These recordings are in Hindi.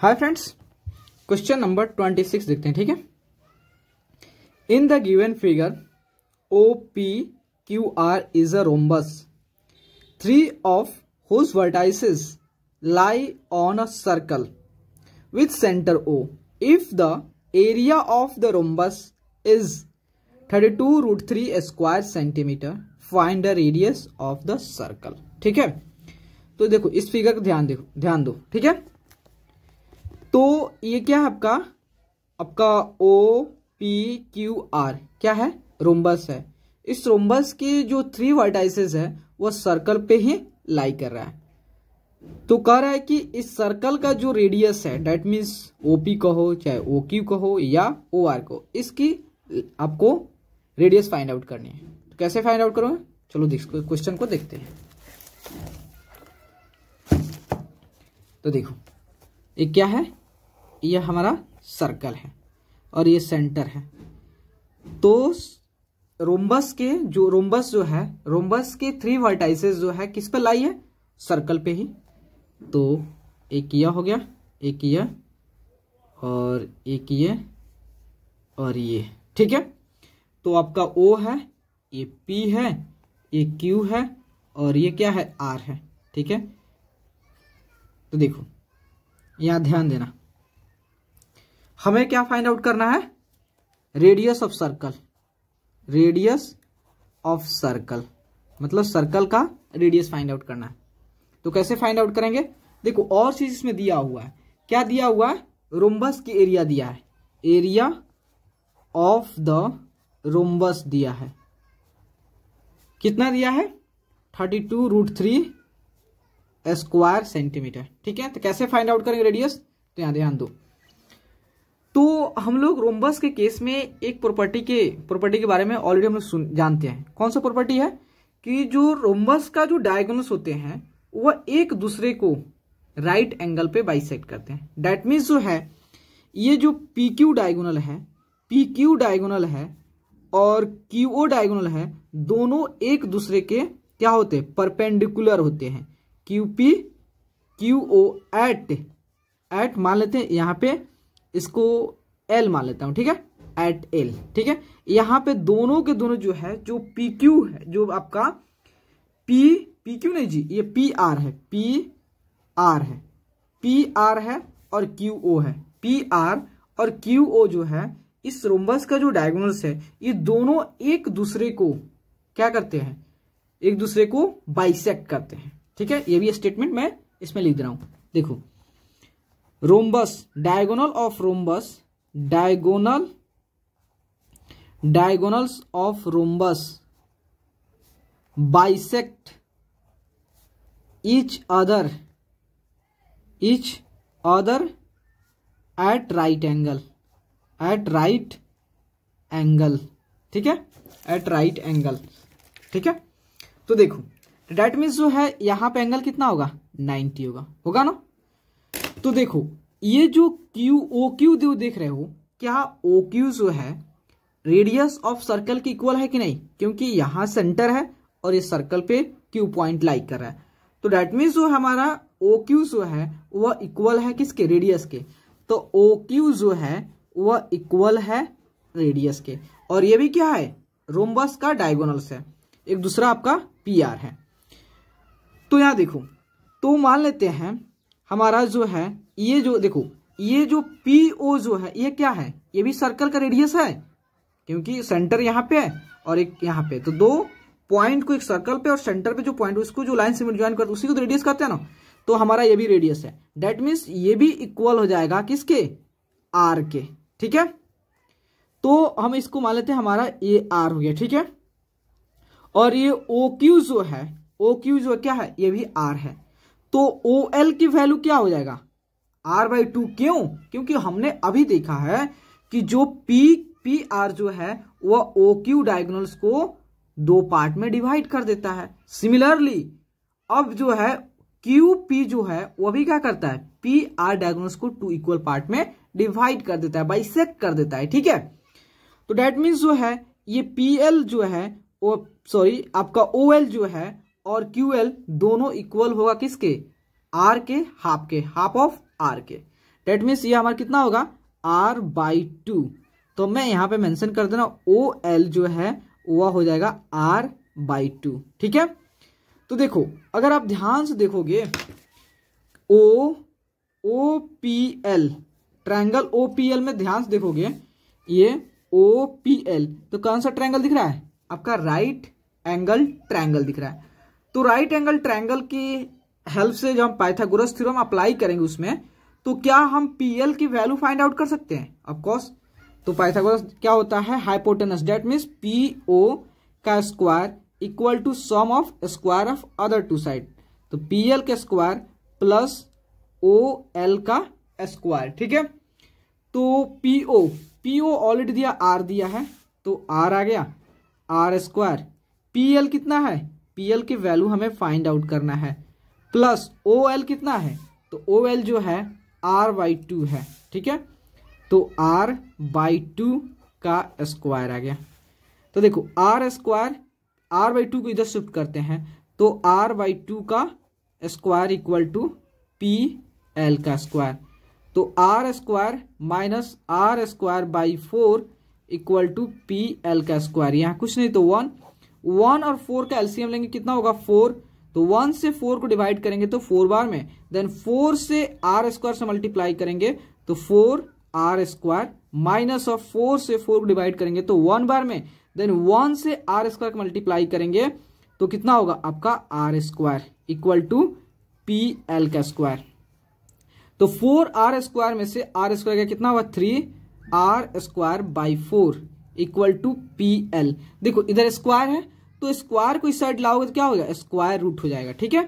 हाय friends question number twenty six देखते हैं ठीक है in the given figure O P Q R is a rhombus three of whose vertices lie on a circle with centre O if the area of the rhombus is thirty two root three square centimetre find the radius of the circle ठीक है तो देखो इस फिगर को ध्यान देखो ध्यान दो ठीक है तो ये क्या है आपका आपका ओ पी क्यू आर क्या है रोम्बस है इस रोम्बस के जो थ्री वर्टाइसेस है वह सर्कल पे ही लाई कर रहा है तो कह रहा है कि इस सर्कल का जो रेडियस है डेट मीन्स ओपी कहो चाहे ओ क्यू कहो या ओ आर को इसकी आपको रेडियस फाइंड आउट करनी है तो कैसे फाइंड आउट करोगे चलो क्वेश्चन को देखते हैं तो देखो ये क्या है यह हमारा सर्कल है और ये सेंटर है तो रोम्बस के जो रोम्बस जो है रोम्बस के थ्री वर्टाइसेस जो है किस पे लाई है सर्कल पे ही तो एक यह हो गया एक यह और एक ये और ये ठीक है तो आपका ओ है ये पी है ये क्यू है और ये क्या है आर है ठीक है तो देखो यहां ध्यान देना हमें क्या फाइंड आउट करना है radius of circle radius of circle मतलब सर्कल का रेडियस फाइंड आउट करना है तो कैसे फाइंड आउट करेंगे देखो और चीज इसमें दिया हुआ है क्या दिया हुआ है रोम्बस की एरिया दिया है एरिया ऑफ द रोम्बस दिया है कितना दिया है thirty two root three square centimetre ठीक है तो कैसे फाइंड आउट करेंगे रेडियस तो यहां ध्यान दो तो हम लोग रोमबस के केस में एक प्रॉपर्टी के प्रॉपर्टी के बारे में ऑलरेडी हम लोग जानते हैं कौन सा प्रॉपर्टी है कि जो रोमबस का जो डायगोनस होते हैं वह एक दूसरे को राइट right एंगल पे बाइसेक्ट करते हैं डैट मीन्स जो है ये जो पी क्यू डायगोनल है पी क्यू डायगोनल है और क्यू ओ डायगोनल है दोनों एक दूसरे के क्या होते हैं परपेंडिकुलर होते हैं Q P Q O eight eight मान लेते हैं यहाँ पे इसको एल मान लेता हूँ ठीक है एट एल ठीक है यहाँ पे दोनों के दोनों जो है जो पी क्यू है जो आपका पी पी क्यू नहीं जी ये पी आर है पी आर है पी आर है और क्यू ओ है पी आर और क्यू ओ जो है इस रोम्बस का जो डायगोनल्स है ये दोनों एक दूसरे को क्या करते हैं एक दूसरे को बाइसेक करते हैं ठीक है ये भी स्टेटमेंट मैं इसमें लिख दे रहा हूं देखो rhombus diagonal of rhombus diagonal diagonals of rhombus bisect each other each other at right angle at right angle ठीक है एट राइट एंगल ठीक है तो देखो डेट मीन्स जो है यहाँ पे एंगल कितना होगा 90 होगा होगा ना तो देखो ये जो क्यू ओ क्यू जो देख रहे हो क्या ओ क्यू जो है रेडियस ऑफ सर्कल के इक्वल है कि नहीं क्योंकि यहाँ सेंटर है और ये सर्कल पे क्यू पॉइंट लाइक कर रहा है तो डेट मीन्स जो हमारा ओ क्यू जो है वह इक्वल है किसके रेडियस के तो ओ क्यू जो है वह इक्वल है रेडियस के और ये भी क्या है रोमबस का डायगोनल्स है एक दूसरा आपका पी आर है तो यहाँ देखो तो मान लेते हैं हमारा जो है ये जो देखो ये जो पी ओ जो है ये क्या है ये भी सर्कल का रेडियस है क्योंकि सेंटर यहाँ पे है और एक यहाँ पे तो दो पॉइंट को एक सर्कल पे और सेंटर पे जो पॉइंट उसको जो लाइन से ज्वाइन करते उसी को तो रेडियस कहते हैं ना तो हमारा ये भी रेडियस है डेट मीन्स ये भी इक्वल हो जाएगा किसके आर के ठीक है तो हम इसको मान लेते हैं हमारा ए आर हो गया ठीक है और ये ओ क्यू जो है ओ क्यू जो क्या है ये भी आर है तो ओ एल की वैल्यू क्या हो जाएगा आर बाई टू क्यों क्योंकि हमने अभी देखा है कि जो पी पी आर जो है वह ओ क्यू डायगोनल्स को दो पार्ट में डिवाइड कर देता है सिमिलरली अब जो है क्यू पी जो है वह भी क्या करता है पी आर डायगोनल्स को टू इक्वल पार्ट में डिवाइड कर देता है बाई कर देता है ठीक है तो डेट मीन्स जो है ये पी एल जो है सॉरी आपका ओ एल जो है और क्यू एल दोनों इक्वल होगा किसके आर के हाफ के हाफ ऑफ आर के डेट मीन्स ये हमारा कितना होगा आर बाई टू तो मैं यहां पे मेंशन कर देना ओ एल जो है वह हो जाएगा आर बाई टू ठीक है तो देखो अगर आप ध्यान से देखोगे O O P L triangle O P L में ध्यान से देखोगे ये ओ पी एल तो कौन सा ट्रायंगल दिख रहा है आपका राइट एंगल ट्रायंगल दिख रहा है तो राइट एंगल ट्रायंगल की हेल्प से जब हम पाइथागोरस थ्योरम अप्लाई करेंगे उसमें तो क्या हम पीएल की वैल्यू फाइंड आउट कर सकते हैं ऑफकोर्स तो पाइथागोरस क्या होता है hypotenuse that means P O का square equal to sum of square of other two side तो पी एल के स्क्वायर प्लस ओ एल का स्क्वायर ठीक है तो P O P O already दिया आर दिया है तो आर आ गया आर स्क्वायर पी एल कितना है पी एल की वैल्यू हमें फाइंड आउट करना है प्लस ओ एल कितना है तो ओ एल जो है आर बाई टू है ठीक है तो आर बाई टू का स्क्वायर आ गया तो देखो R square R by two को इधर शिफ्ट करते हैं तो आर बाई टू का square equal to P L का स्क्वायर तो R square minus R square by four equal to P L का स्क्वायर यहाँ कुछ नहीं तो वन वन और फोर का एलसीएम लेंगे कितना होगा फोर तो वन से फोर को डिवाइड करेंगे तो फोर बार में देन फोर से आर स्क्वायर से मल्टीप्लाई करेंगे तो four R square minus of four से फोर को डिवाइड करेंगे तो वन बार में देन वन से आर स्क्वायर को मल्टीप्लाई करेंगे तो कितना होगा आपका R square equal to P L का स्क्वायर तो फोर आर स्क्वायर में से आर स्क्वायर का कितना होगा three R square by four equal to P L देखो इधर स्क्वायर है तो स्क्वायर को इस साइड लाओगे तो क्या हो जाएगा स्क्वायर रूट हो जाएगा ठीक है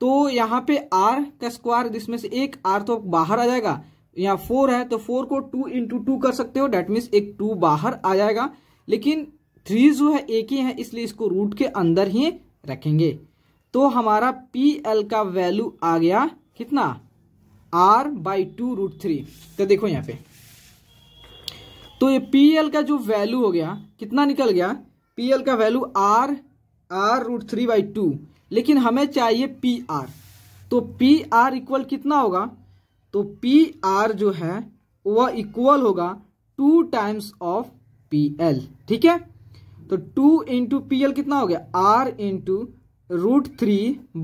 तो यहाँ पे आर का स्क्वायर जिसमें से एक आर तो बाहर आ जाएगा यहाँ फोर है तो फोर को टू इंटू टू कर सकते हो डेट मीन्स एक टू बाहर आ जाएगा लेकिन थ्री जो है एक ही है इसलिए इसको रूट के अंदर ही रखेंगे तो हमारा पी एल का वैल्यू आ गया कितना R by two root three तो देखो यहाँ पे तो ये पी एल का जो वैल्यू हो गया कितना निकल गया पी एल का value R R root three by two लेकिन हमें चाहिए पी आर तो पी आर इक्वल कितना होगा तो पी आर जो है वह इक्वल होगा two times of P L ठीक है तो टू इंटू पी एल कितना हो गया R into root three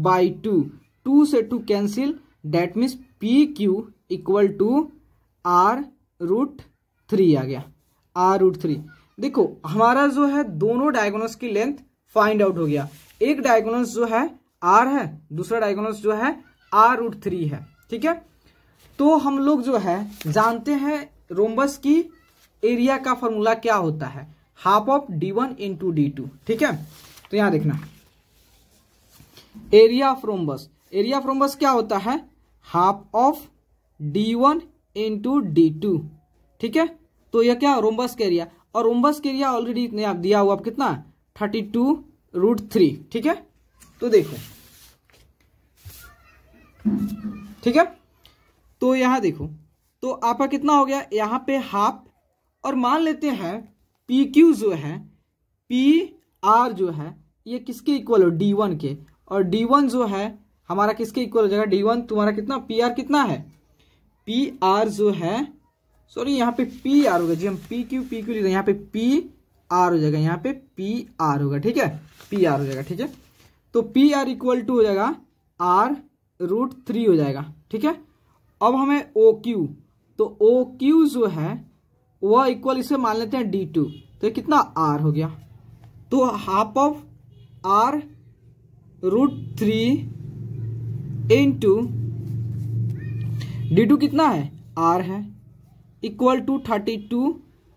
by two two से two cancel that means P Q equal to R root three आ गया आर रूट थ्री देखो हमारा जो है दोनों डायगोनस की लेंथ फाइंड आउट हो गया एक डायगोनस जो है आर है दूसरा डायगोनस जो है आर रूट थ्री है ठीक है तो हम लोग जो है जानते हैं रोम्बस की एरिया का फॉर्मूला क्या होता है half of D one into D two ठीक है तो यहां देखना area of rhombus area of rhombus क्या होता है half of D one into D two ठीक है तो यह क्या रोम्बस का एरिया और उम्बस के एरिया ऑलरेडी ने दिया हुआ आप कितना थर्टी टू रूट थ्री ठीक है तो देखो ठीक है तो यहां देखो तो आपका कितना हो गया यहां पे हाफ और मान लेते हैं पी क्यू जो है पी आर जो है ये किसके इक्वल हो डी वन के और डी वन जो है हमारा किसके इक्वल हो जाएगा डी वन तुम्हारा कितना पी आर कितना है पी आर जो है सॉरी यहाँ पे पी आर होगा जी हम पी क्यू पी क्यू लिख यहाँ पे पी आर हो जाएगा यहाँ पे पी आर होगा ठीक है पी आर हो जाएगा ठीक है तो पी आर इक्वल टू हो जाएगा आर रूट थ्री हो जाएगा ठीक है अब हमें ओ क्यू तो ओ क्यू जो है वह इक्वल इसे मान लेते हैं डी टू तो कितना आर हो गया तो half of R root three into D two कितना है आर है equal to thirty two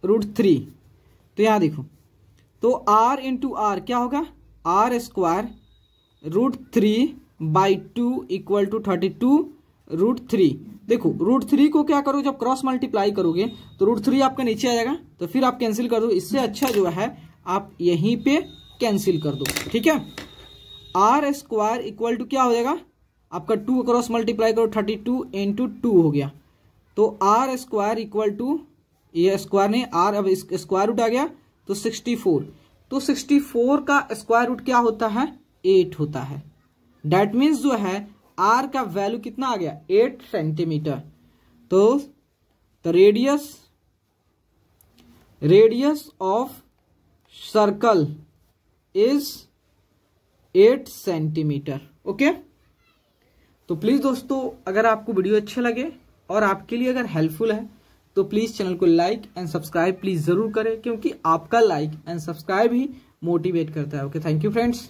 root three तो यहाँ देखो तो आर इंटू आर क्या होगा R square root three by two equal to thirty two root three देखो रूट थ्री को क्या करो जब क्रॉस मल्टीप्लाई करोगे तो रूट थ्री आपका नीचे आ जाएगा तो फिर आप कैंसिल कर दो इससे अच्छा जो है आप यहीं पे कैंसिल कर दो ठीक है आर स्क्वायर इक्वल टू क्या हो जाएगा आपका टू क्रॉस मल्टीप्लाई करो थर्टी टू इंटू टू हो गया तो आर स्क्वायर इक्वल टू ये स्क्वायर ने आर अब स्क्वायर रूट आ गया तो सिक्सटी फोर तो सिक्सटी फोर का स्क्वायर रूट क्या होता है एट होता है डेट मीन्स जो है आर का वैल्यू कितना आ गया एट सेंटीमीटर तो the radius radius of circle is eight centimetre okay तो प्लीज दोस्तों अगर आपको वीडियो अच्छे लगे और आपके लिए अगर हेल्पफुल है तो प्लीज़ चैनल को लाइक एंड सब्सक्राइब प्लीज़ ज़रूर करें क्योंकि आपका लाइक एंड सब्सक्राइब ही मोटिवेट करता है ओके थैंक यू फ्रेंड्स